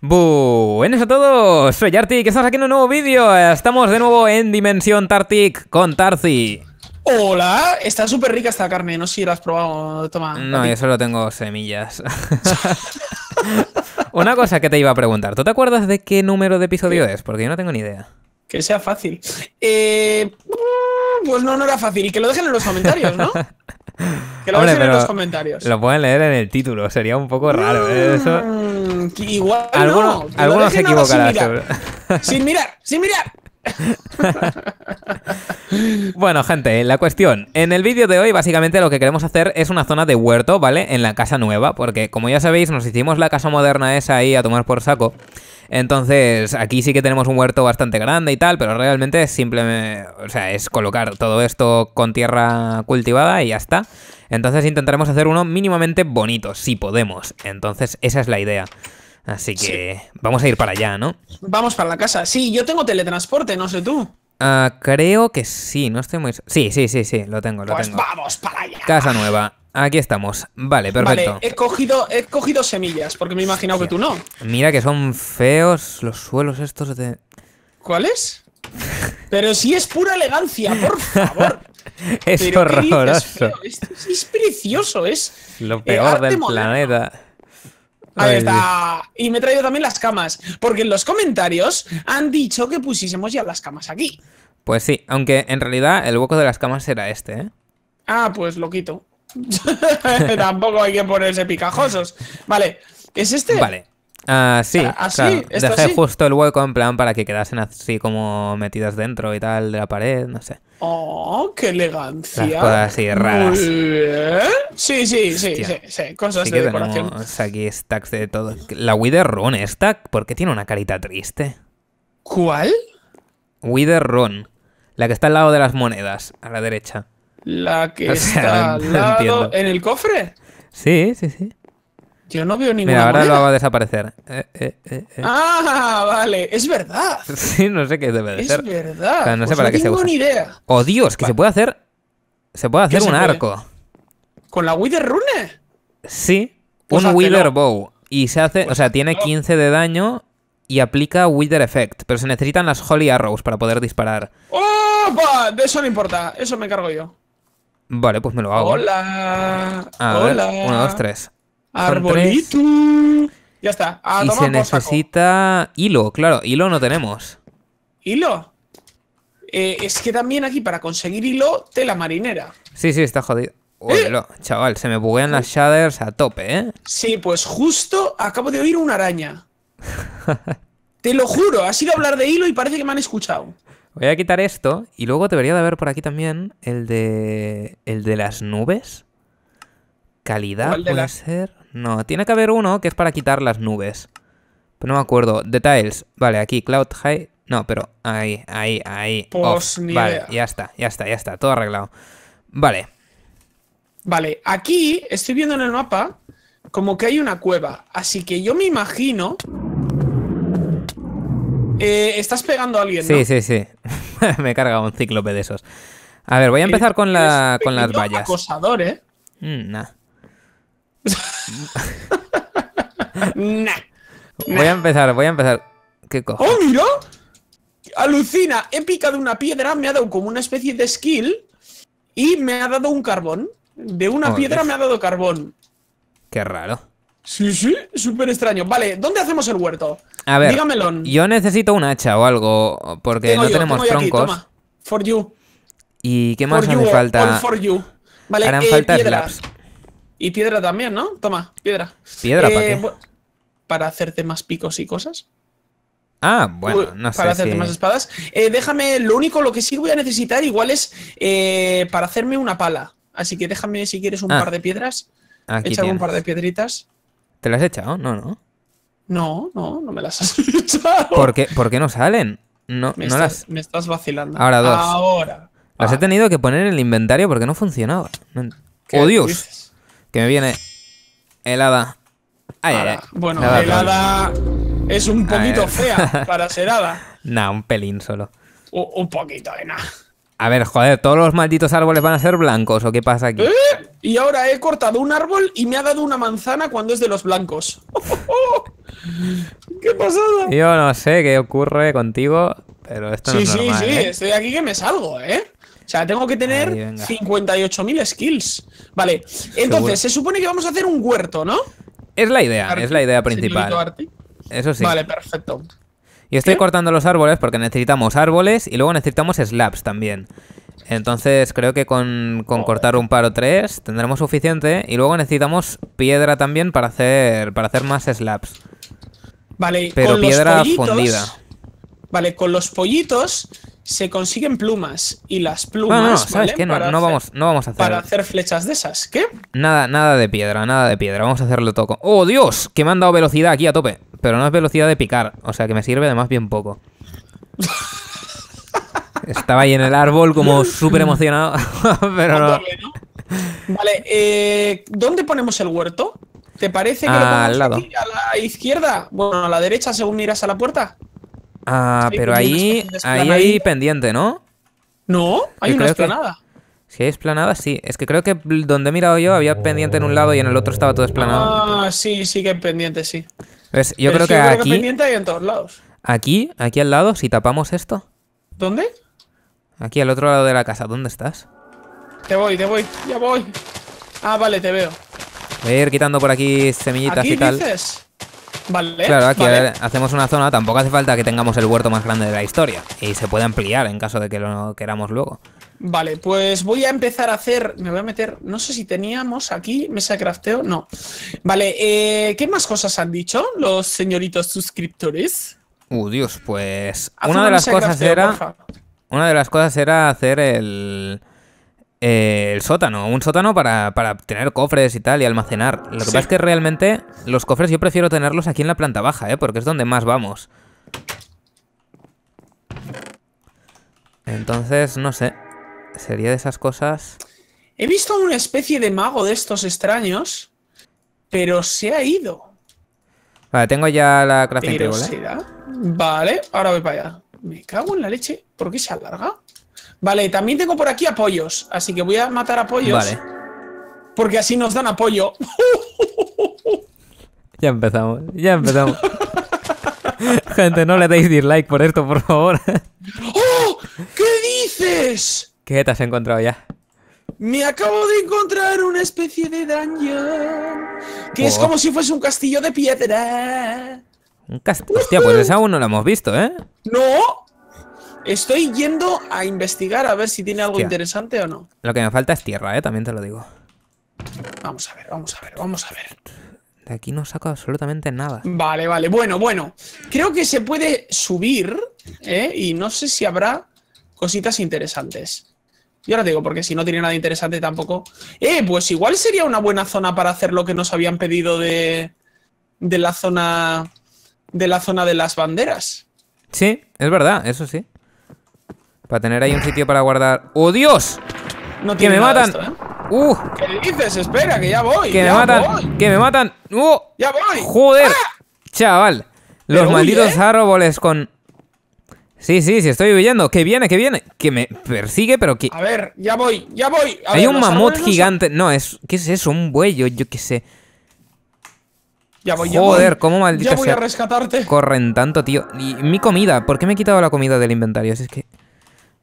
Buenas a todos, soy Artic, estamos aquí en un nuevo vídeo, estamos de nuevo en Dimensión Tartic con Tarzi. Hola, está súper rica esta carne, no sé si la has probado, toma. No, yo solo tengo semillas. Una cosa que te iba a preguntar, ¿tú te acuerdas de qué número de episodio es? Porque yo no tengo ni idea. Que sea fácil. Eh pues no, no era fácil. Y que lo dejen en los comentarios, ¿no? Que lo dejen en los comentarios. Lo pueden leer en el título, sería un poco raro. ¿eh? Mm, Eso... Igual. Alguno, no, algunos se equivocarán. Sin mirar, sin mirar. Sin mirar bueno, gente, la cuestión. En el vídeo de hoy, básicamente lo que queremos hacer es una zona de huerto, ¿vale? En la casa nueva, porque como ya sabéis, nos hicimos la casa moderna esa ahí a tomar por saco. Entonces, aquí sí que tenemos un huerto bastante grande y tal, pero realmente es simplemente, o sea, es colocar todo esto con tierra cultivada y ya está. Entonces intentaremos hacer uno mínimamente bonito, si podemos. Entonces, esa es la idea. Así que vamos a ir para allá, ¿no? Vamos para la casa. Sí, yo tengo teletransporte, no sé tú. Ah, creo que sí, no estoy muy... Sí, sí, sí, sí, lo tengo, lo pues tengo. vamos para allá. Casa nueva. Aquí estamos. Vale, perfecto. he cogido, he cogido semillas, porque me he imaginado que tú no. Mira que son feos los suelos estos de... ¿Cuáles? Pero si sí es pura elegancia, por favor. es horroroso. es, precioso, es... Lo peor eh, del planeta. Ahí está. Y me he traído también las camas, porque en los comentarios han dicho que pusiésemos ya las camas aquí. Pues sí, aunque en realidad el hueco de las camas era este, ¿eh? Ah, pues lo quito. Tampoco hay que ponerse picajosos. Vale, ¿es este? Vale. Ah, sí. Así, ah, Dejé justo el hueco en plan para que quedasen así como metidas dentro y tal de la pared, no sé. ¡Oh, qué elegancia! cosas así raras. Sí, sí, sí, sí, sí, cosas sí de aquí stacks de todo. La Wither Run esta, ¿por qué tiene una carita triste? ¿Cuál? Wither Run, la que está al lado de las monedas, a la derecha. La que está al lado en el cofre. Sí, sí, sí. Yo no veo nada Mira, ahora lo va a desaparecer. Eh, eh, eh, ah, vale. Es verdad. Sí, no sé qué debe de ser. Es verdad. O no pues tengo ni idea. Oh, Dios, que se puede hacer. Se puede hacer un arco. ¿Con la Wither Rune? Sí. un Wither Bow. Y se hace. o pues sea, tiene 15 de daño y aplica Wither Effect. Pero se necesitan las Holy Arrows para poder disparar. ¡Opa! De eso no importa. Eso me cargo yo. Vale, pues me lo hago. Hola. A hola. Uno, dos, tres. Arbolito. Ya está. y se necesita hilo, claro. Hilo no tenemos. ¿Hilo? Eh, es que también aquí para conseguir hilo, tela marinera. Sí, sí, está jodido. ¿Eh? chaval, se me buguean las shaders a tope, ¿eh? Sí, pues justo acabo de oír una araña. te lo juro, has ido a hablar de hilo y parece que me han escuchado. Voy a quitar esto y luego debería de haber por aquí también el de el de las nubes. Calidad puede ser. No, tiene que haber uno que es para quitar las nubes. Pero no me acuerdo. Details. Vale, aquí, Cloud High. No, pero ahí, ahí, ahí. Pues vale, ya está, ya está, ya está. Todo arreglado. Vale. Vale, aquí estoy viendo en el mapa como que hay una cueva. Así que yo me imagino... Eh, estás pegando a alguien, Sí, ¿no? sí, sí. me he cargado un cíclope de esos. A ver, voy a eh, empezar con, la, pues, con las vallas. Acosador, ¿eh? Mm, Voy a empezar, voy a empezar. ¿Qué ¡Oh, mira! Alucina, he picado una piedra, me ha dado como una especie de skill y me ha dado un carbón. De una piedra me ha dado carbón. Qué raro. Sí, sí, súper extraño. Vale, ¿dónde hacemos el huerto? A ver, Dígamelo. yo necesito un hacha o algo, porque no tenemos troncos. ¿Y qué más me falta? Harán eh, falta piedras. Slabs. Y piedra también, ¿no? Toma, piedra. ¿Piedra para eh, Para hacerte más picos y cosas. Ah, bueno, no sé. Para hacerte más espadas. Eh, déjame, lo único, lo que sí voy a necesitar igual es eh, para hacerme una pala. Así que déjame, si quieres, un ah. par de piedras. Aquí un par de piedritas. ¿Te las he echado? No, no. No, no, no me las has echado. ¿Por qué, no salen? No, me, no estás, me estás vacilando. Ahora dos. Ahora. Las he ah. tenido que poner en el inventario porque no funcionaba. ¡Oh, Dios! Que me viene helada. Bueno, helada, es un poquito fea para ser hada. nah, un pelín solo. un poquito de nada. A ver, joder, ¿todos los malditos árboles van a ser blancos o qué pasa aquí? Eh, y ahora he cortado un árbol y me ha dado una manzana cuando es de los blancos. Oh, ¡Qué pasada! Yo no sé qué ocurre contigo, pero esto no es normal, Sí, sí, ¿eh? sí, estoy aquí que me salgo, ¿eh? O sea, tengo que tener 58.000 skills. Vale, entonces se supone que vamos a hacer un huerto, ¿no? Es la idea, es la idea principal. Eso sí. Vale, perfecto. Y estoy cortando los árboles porque necesitamos árboles y luego necesitamos slabs también. Entonces creo que con, cortar un par o tres tendremos suficiente y luego necesitamos piedra también para hacer para hacer más slabs. Vale, pero con piedra los pollitos, fundida. Vale, con los pollitos se consiguen plumas y las plumas. No, no, ¿sabes qué? No, vamos, no vamos a hacer. Para hacer flechas de esas, ¿qué? Nada, nada de piedra, nada de piedra. Vamos a hacerlo todo. ¡Oh, Dios! Que me han dado velocidad aquí a tope. Pero no es velocidad de picar, o sea que me sirve además bien poco. Estaba ahí en el árbol como súper emocionado, pero no. Vale, eh, ¿dónde ponemos el huerto? ¿Te parece que lo ponemos Aquí, a la izquierda? Bueno, a la derecha según miras a la puerta. Ah, pero pues, ahí, ahí, hay pendiente, ¿no? No, hay una esplanada. Si hay esplanada, sí. Es que creo que donde he mirado yo había pendiente en un lado y en el otro estaba todo esplanado. Ah, sí, sí que hay pendiente, sí. yo creo que aquí. pendiente hay en todos lados. Aquí, aquí al lado, si tapamos esto. ¿Dónde? Aquí al otro lado de la casa, ¿dónde estás? Te voy, te voy, ya voy. Ah, vale, te veo. Voy a ir quitando por aquí semillitas y tal. Dices? Claro, aquí hacemos una zona, tampoco hace falta que tengamos el huerto más grande de la historia. Y se puede ampliar en caso de que lo queramos luego. Vale, pues voy a empezar a hacer. Me voy a meter. No sé si teníamos aquí mesa de crafteo. No. Vale, eh, ¿qué más cosas han dicho los señoritos suscriptores? Uh, Dios, pues. una, de las cosas era. Una de las cosas era hacer el. Eh, el sótano, un sótano para, para, tener cofres y tal y almacenar. Lo que pasa es que realmente los cofres yo prefiero tenerlos aquí en la planta baja, ¿eh? porque es donde más vamos. Entonces, no sé, sería de esas cosas... He visto una especie de mago de estos extraños, pero se ha ido. Vale, tengo ya la crafting ¿eh? Vale, ahora voy para allá. Me cago en la leche. ¿Por qué se alarga? Vale, también tengo por aquí apoyos, así que voy a matar apoyos. Vale. Porque así nos dan apoyo. Ya empezamos, ya empezamos. Gente, no le deis dislike por esto, por favor. ¡Oh! ¿Qué dices? ¿Qué te has encontrado ya? Me acabo de encontrar una especie de dungeon. Que es oh. como si fuese un castillo de piedra. Un castillo. Hostia, pues esa aún no la hemos visto, ¿eh? No, Estoy yendo a investigar a ver si tiene algo interesante o no. Lo que me falta es tierra, ¿eh? También te lo digo. Vamos a ver, vamos a ver, vamos a ver. De aquí no saco absolutamente nada. Vale, vale. Bueno, bueno. Creo que se puede subir, ¿eh? Y no sé si habrá cositas interesantes. Yo ahora digo, porque si no tiene nada interesante tampoco. Eh, pues igual sería una buena zona para hacer lo que nos habían pedido de. de la zona. de la zona de las banderas. Sí, es verdad, eso sí. Para tener ahí un sitio para guardar. ¡Oh, Dios! No ¡Que me matan! ¡Uh! ¿Qué dices? Espera, que ya voy. ¡Que me matan! ¡Que me matan! ¡Uh! ¡Ya voy! ¡Joder! Ah. Chaval. Los malditos árboles con... Sí, sí, sí, estoy huyendo. Que viene, que viene. Que me persigue, pero que... A ver, ya voy, ya voy. Hay un mamut gigante. No, es... ¿Qué es eso? Un buey, yo, qué sé. Ya voy, Joder, voy! Joder, cómo maldito Ya voy a rescatarte. Corren tanto, tío. Y mi comida. ¿Por qué me he quitado la comida del inventario? Si es que...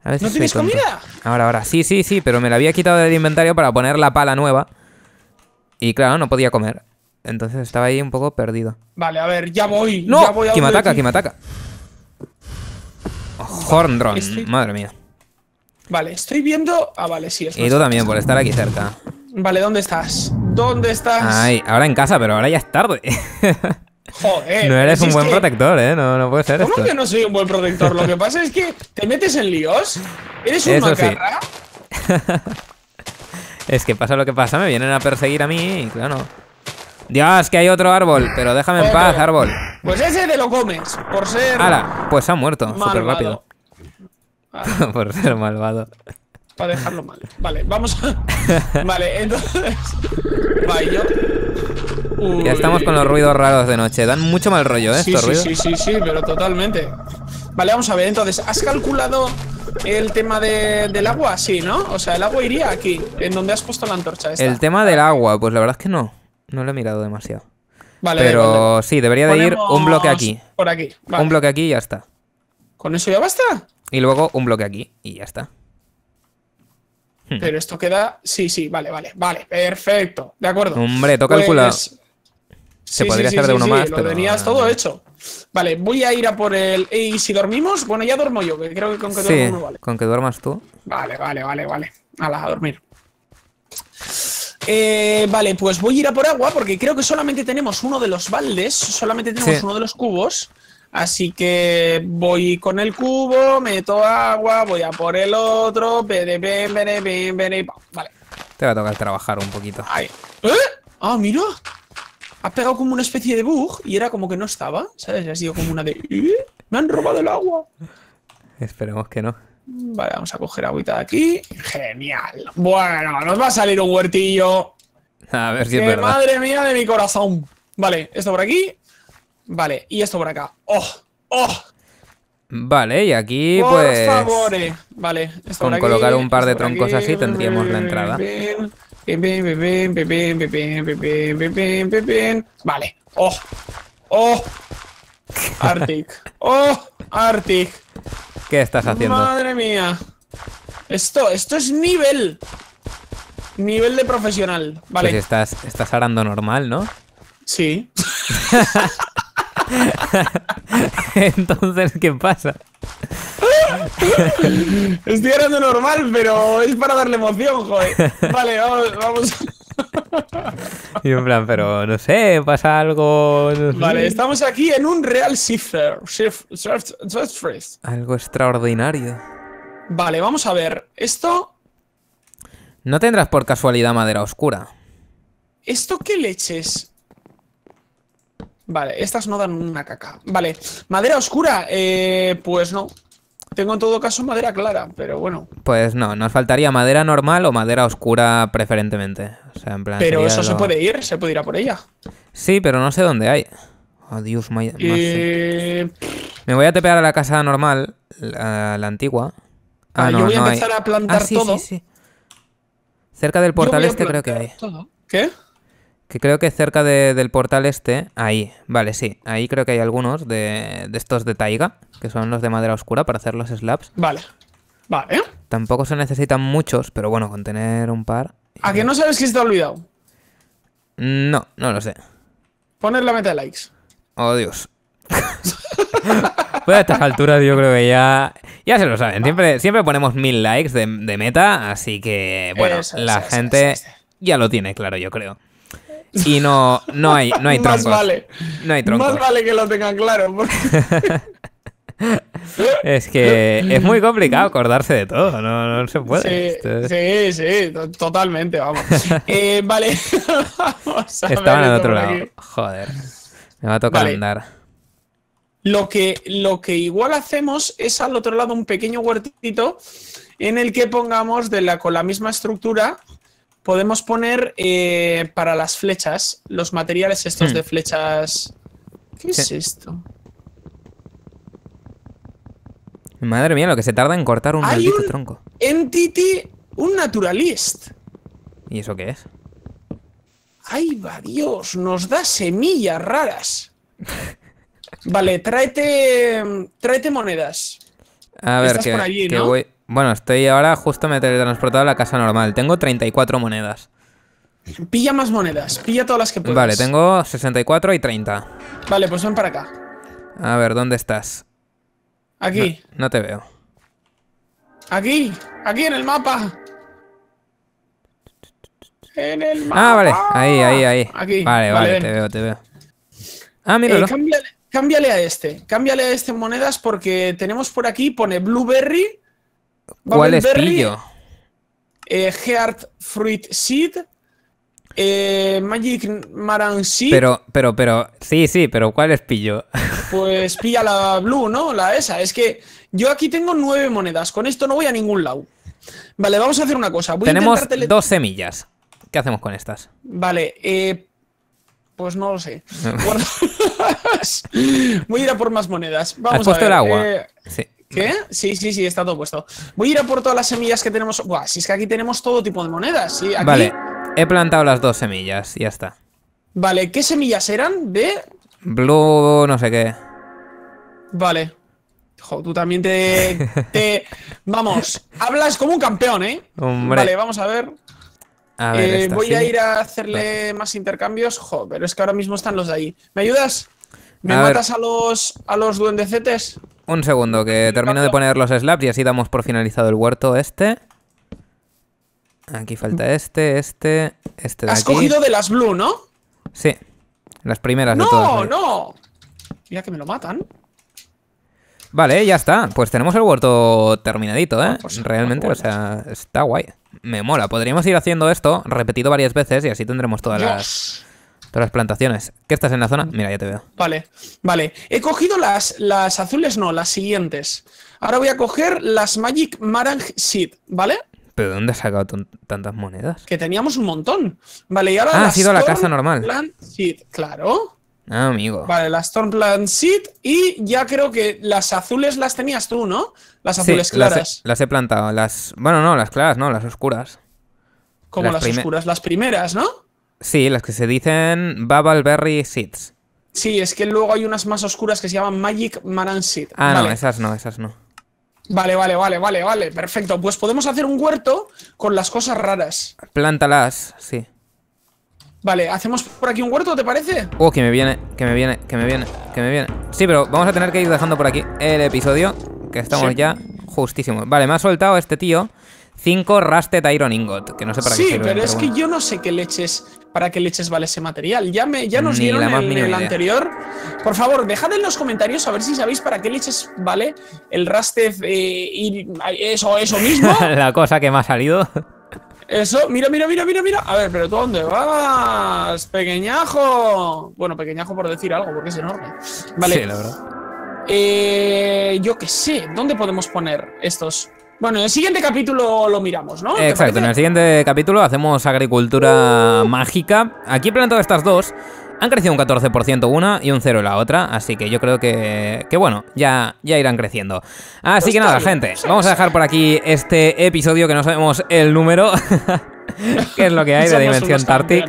¿No tienes comida? Ahora, ahora. Sí, sí, sí, pero me la había quitado del inventario para poner la pala nueva. Y claro, no podía comer. Entonces estaba ahí un poco perdido. Vale, a ver, ya voy. ¡No! Ya voy a me ataca? ¿Quién me ataca? Horn Horndron, madre mía. Vale, estoy viendo. Ah, vale, sí, Y tú también, por estar aquí cerca. Vale, ¿dónde estás? ¿Dónde estás? Ay, ahora en casa, pero ahora ya es tarde. Joder. No eres un buen protector, ¿eh? No, puede ser ¿Cómo que no soy un buen protector? Lo que pasa es que te metes en líos. Eres un Eso es que pasa lo que pasa, me vienen a perseguir a mí y claro. Dios, que hay otro árbol, pero déjame en paz, árbol. Pues ese te lo comes, por ser. Ala, pues ha muerto, súper rápido. por ser malvado. Para dejarlo mal. Vale, vamos a. vale, entonces. Vaya. Ya estamos con los ruidos raros de noche. Dan mucho mal rollo, ¿eh? Sí, estos sí, sí, sí, sí, pero totalmente. Vale, vamos a ver. Entonces, ¿has calculado el tema del agua? Sí, ¿no? O sea, el agua iría aquí, en donde has puesto la antorcha. El tema del agua, pues la verdad es que no. No lo he mirado demasiado. Vale, pero sí, debería de ir un bloque aquí. Por aquí. Un bloque aquí y ya está. ¿Con eso ya basta? Y luego un bloque aquí y ya está. Hmm. Pero esto queda. Sí, sí, vale, vale, vale. Perfecto. De acuerdo. Hombre, toca pues... Se podría hacer de uno más, lo pero... tenías todo hecho. Vale, voy a ir a por el... E ¿Y si dormimos? Bueno, ya duermo yo, que creo que con que duermo vale. con que duermas tú. Vale, vale, vale, vale. la a dormir. Eh, vale, pues voy a ir a por agua porque creo que solamente tenemos uno de los baldes, solamente tenemos uno de los cubos. Así que voy con el cubo, meto agua, voy a por el otro. vale. Te va a tocar trabajar un poquito. ¿Eh? Ah, mira ha pegado como una especie de bug y era como que no estaba, ¿sabes? Ha sido como una de... ¿Eh? ¡Me han robado el agua! Esperemos que no. Vale, vamos a coger agüita de aquí. Genial. Bueno, nos va a salir un huertillo. A ver si es Madre mía de mi corazón. Vale, esto por aquí. Vale, y esto por acá. ¡Oh! ¡Oh! Vale, y aquí por pues, favor! Vale, esto con por aquí, colocar un par de troncos así tendríamos la entrada. Vale. Oh. Oh. Arctic. Oh. Arctic. ¿Qué estás haciendo? Madre mía. Esto, esto es nivel. Nivel de profesional. Vale. Pues estás, estás arando normal, ¿no? Sí. Entonces, ¿qué pasa? Estoy hablando normal, pero es para darle emoción, joder. Vale, vamos. Y en plan, pero no sé, pasa algo. vale, estamos aquí en un real cipher. Algo extraordinario. Vale, vamos a ver. Esto. No tendrás por casualidad madera oscura. ¿Esto qué leches? Vale, estas no dan una caca. Vale, madera oscura. Eh, pues no. Tengo en todo caso madera clara, pero bueno. Pues no, nos faltaría madera normal o madera oscura preferentemente. O sea, en plan, pero eso se puede ir, se puede ir a por ella. Sí, pero no sé dónde hay. Adiós oh, eh, Me voy a tepear a la casa normal, la, la antigua. Ah, ah yo voy a empezar a plantar ah, todo. Cerca del portal este creo que hay. ¿Qué? Que creo que cerca del portal este, ahí, vale, sí, ahí creo que hay algunos de, estos de taiga, que son los de madera oscura para hacer los slabs. Vale, vale. Tampoco se necesitan muchos, pero bueno, con tener un par... ¿A que no sabes que se te ha olvidado? No, no lo sé. Poner la meta de likes. Oh, Dios. pues a estas alturas yo creo que ya... Ya se lo saben, siempre, siempre ponemos mil likes de, meta, así que, bueno, la gente ya lo tiene claro, yo creo y no, no hay, no hay troncos. Más vale. No hay troncos. Más vale que lo tengan claro. es que es muy complicado acordarse de todo, no, no se puede. Sí, sí, sí, totalmente, vamos. Eh, vale, vamos a Estaban en otro lado. Joder, me va a tocar vale. andar. Lo que, lo que igual hacemos es al otro lado un pequeño huertito en el que pongamos de la, con la misma estructura podemos poner eh, para las flechas, los materiales estos hmm. de flechas. ¿Qué es esto? Madre mía, lo que se tarda en cortar un tronco. Entity, un naturalist. ¿Y eso qué es? ¡Ay, va Dios! Nos da semillas raras. vale, tráete. Tráete monedas. A ver, qué voy. Bueno, estoy ahora justo me he teletransportado a la casa normal. Tengo 34 monedas. Pilla más monedas, pilla todas las que puedas. Vale, tengo 64 y 30. Vale, pues ven para acá. A ver, ¿dónde estás? Aquí. No, te veo. Aquí, aquí en el mapa. En el ah, mapa. Ah, vale, ahí, ahí, ahí. Aquí. Vale, vale, te veo, te veo. Ah, míralo. Eh, cámbiale, cámbiale a este, cámbiale a este monedas porque tenemos por aquí, pone blueberry ¿Cuál es pillo? Eh, Heart Fruit Seed. Eh, Magic Maran Seed. Pero, pero, pero, sí, sí, pero ¿cuál es pillo? Pues pilla la blue, ¿no? La esa. Es que yo aquí tengo nueve monedas. Con esto no voy a ningún lado. Vale, vamos a hacer una cosa. Voy Tenemos dos semillas. ¿Qué hacemos con estas? Vale, eh, pues no lo sé. Voy a ir a por más monedas. Vamos puesto a el agua? Eh, sí. ¿Qué? Sí, sí, sí, está todo puesto. Voy a ir a por todas las semillas que tenemos. Buah, si es que aquí tenemos todo tipo de monedas. ¿sí? Vale, he plantado las dos semillas, ya está. Vale, ¿qué semillas eran? De. Blue, no sé qué. Vale. Jo, tú también te, Vamos, hablas como un campeón, ¿eh? Hombre. Vale, vamos a ver. Eh, voy a ir a hacerle más intercambios. Jo, pero es que ahora mismo están los de ahí. ¿Me ayudas? ¿Me matas los a los duendecetes? Un segundo, que termino de poner los slabs y así damos por finalizado el huerto este. Aquí falta este, este, este de Has cogido de las blue, ¿no? Sí, las primeras ¡No, de ¡No, no! Mira que me lo matan. Vale, ya está. Pues tenemos el huerto terminadito, ¿eh? Ah, pues, Realmente, pues, o sea, pues. está guay. Me mola. Podríamos ir haciendo esto repetido varias veces y así tendremos todas las las plantaciones. ¿Qué estás en la zona? Mira, ya te veo. Vale, vale. He cogido las, las azules, no, las siguientes. Ahora voy a coger las Magic Marang Seed, ¿vale? ¿Pero de dónde has sacado tantas monedas? Que teníamos un montón. Vale, y ahora. Ah, la ha sido la casa normal. claro. Ah, amigo. Vale, la Stormplant Seed y ya creo que las azules las tenías tú, ¿no? Las azules claras. Las he, plantado. Las. Bueno, no, las claras, no, las oscuras. Como las oscuras, las primeras, ¿no? Sí, las que se dicen Bubbleberry Seeds. Sí, es que luego hay unas más oscuras que se llaman Magic Maran Seed. Ah, no, esas no, esas no. Vale, vale, vale, vale, vale, perfecto. Pues podemos hacer un huerto con las cosas raras. Plántalas, sí. Vale, ¿hacemos por aquí un huerto, te parece? Oh, que me viene, que me viene, que me viene, que me viene. Sí, pero vamos a tener que ir dejando por aquí el episodio, que estamos ya justísimos. Vale, me ha soltado este tío 5 Rusted Iron Ingot, que no sé para sí, qué Sí, pero es que yo no sé qué leches, para qué leches vale ese material. Ya, ya nos dieron en el anterior. Por favor, dejad en los comentarios a ver si sabéis para qué leches vale el Rusted eh, y eh, eso, eso mismo. La cosa que me ha salido. Eso, mira, mira, mira, mira, mira. A ver, pero ¿tú dónde vas? Pequeñajo. Bueno, pequeñajo por decir algo, porque es enorme. Vale. Sí, la verdad. Eh, yo qué sé, ¿dónde podemos poner estos? Bueno, en el siguiente capítulo lo miramos, ¿no? Exacto, en el siguiente capítulo hacemos agricultura uh. mágica. Aquí he plantado estas dos. Han crecido un 14% una y un 0 la otra, así que yo creo que, que bueno, ya, ya irán creciendo. Así que nada, gente, vamos a dejar por aquí este episodio que no sabemos el número, que es lo que hay de Dimensión Tartic.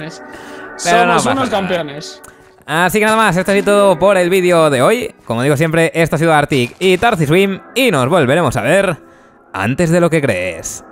Somos unos campeones. Así que nada más, esto ha sido todo por el vídeo de hoy. Como digo siempre, esto ha sido Artic y Tarziswim, Swim y nos volveremos a ver antes de lo que crees.